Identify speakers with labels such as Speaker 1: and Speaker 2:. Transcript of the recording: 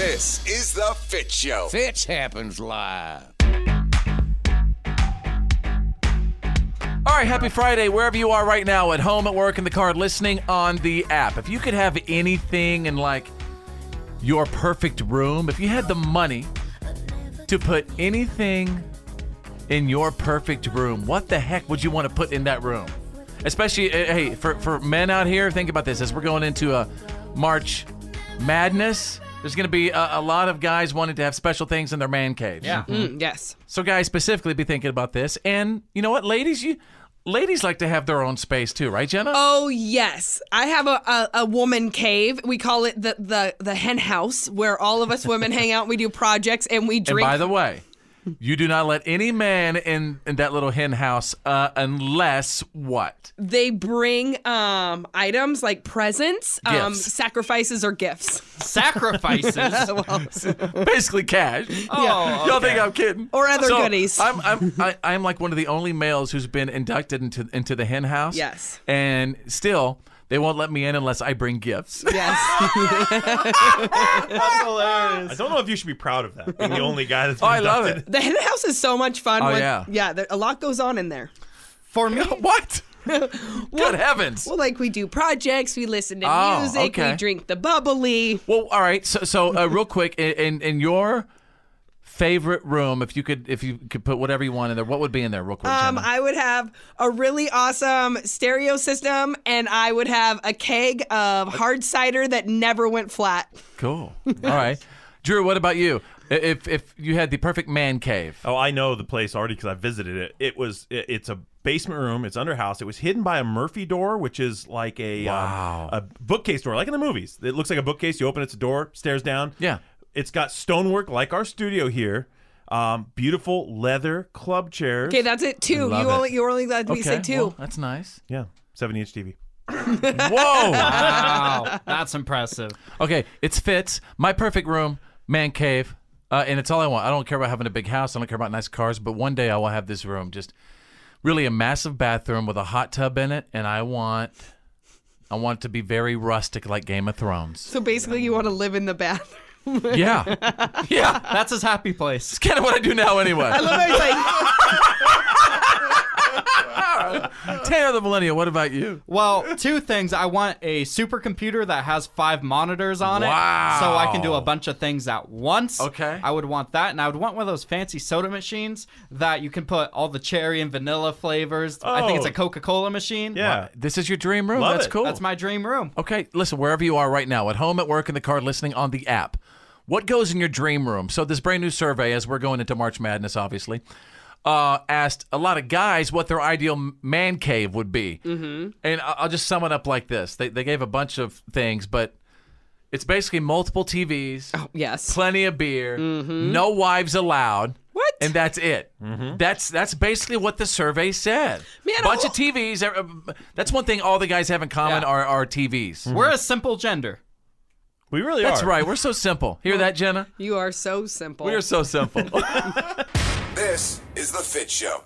Speaker 1: This is the Fit Show. Fitch happens live. All right, happy Friday, wherever you are right now, at home, at work, in the car, listening on the app. If you could have anything in like your perfect room, if you had the money to put anything in your perfect room, what the heck would you want to put in that room? Especially, eh, hey, for, for men out here, think about this as we're going into a uh, March madness. There's going to be a, a, lot of guys wanting to have special things in their man cave. Yeah. Mm-hmm. Mm, yes. So guys specifically be thinking about this, and you know what, ladies, you ladies like to have their own space too, right, Jenna? Oh
Speaker 2: yes, I have a, a, a, woman cave. We call it the the the hen house, where all of us women hang out. We do projects and we drink. And by the
Speaker 1: way, you do not let any man in, in that little hen house uh, unless what?
Speaker 2: They bring um, items like presents, um, Gifts. sacrifices, or gifts. Sacrifices.
Speaker 1: well, Basically cash. Oh, Y'all think I'm kidding? Or other So, goodies. I'm I'm I, I'm like one of the only males who's been inducted into into the hen house. Yes. And still, they won't let me in unless I bring gifts.
Speaker 2: Yes.
Speaker 1: That's hilarious. I don't know if you should be proud of that. Being the only guy that's oh, been I love it.
Speaker 2: The house is so much fun. Oh, when- yeah. Yeah, there, a lot goes on in there. For me, what? Good heavens. Well, like we do projects, we listen to Oh, music, okay. we drink
Speaker 1: the bubbly. Well, all right. So, so uh, real quick, in, in in your favorite room if you could if you could put whatever you want in there what would be in there real quick
Speaker 2: um, i would have a really awesome stereo system and i would have a keg of hard cider that never went flat
Speaker 1: cool all right drew what about you if if you had the perfect man cave oh i know the place already because i visited it it was it, it's a basement room. It's under house. It was hidden by a Murphy door, which is like a um, wow. um, a bookcase door, like in the movies. It looks like a bookcase. You open it's a door, stairs down. Yeah it's got stonework like our studio here. Um, beautiful leather club chairs. Okay, that's it. Two. you it. only you only glad okay, we said two. well, that's nice. Yeah, seventy inch TV. Whoa! Wow, that's impressive. Okay, it's fits my perfect room, man cave, uh, and it's all I want. I don't care about having a big house. I don't care about nice cars. But one day I will have this room, just really a massive bathroom with a hot tub in it, and I want. I want it to be very rustic, like Game of Thrones.
Speaker 2: So basically, you want to live in the bathroom. yeah,
Speaker 1: yeah. That's his happy place. It's kind of what I do now anyway. I love how he's like, Tanner the Millennial, what about you?
Speaker 2: Well, two things. I want a supercomputer that has five monitors on wow. it, so I can do a bunch of things at once. Okay. I would want that, and I would want one of those fancy soda machines that you can put all the cherry and vanilla flavors. Oh. I think it's a oh. Coca Cola machine. Yeah. Wow.
Speaker 1: This is your dream room. Love That's it. cool. That's my dream room. Okay. Listen, wherever you are right now, at home, at work, in the car, listening on the app, what goes in your dream room? So, this brand new survey, as we're going into March Madness, obviously uh, asked a lot of guys what their ideal man cave would be. Mm-hmm. And I'll just sum it up like this they, they gave a bunch of things, but it's basically multiple TVs. Oh, yes. Plenty of beer. Mm-hmm. No wives allowed. What? And that's it. Mm-hmm. That's that's basically what the survey said. Man, bunch of TVs. That's one thing all the guys have in common yeah. are, are TVs. Mm-hmm. We're a simple gender. We really that's are. That's right. We're so simple. Hear
Speaker 2: that, Jenna? You are so simple. We are so simple. This is The Fit Show.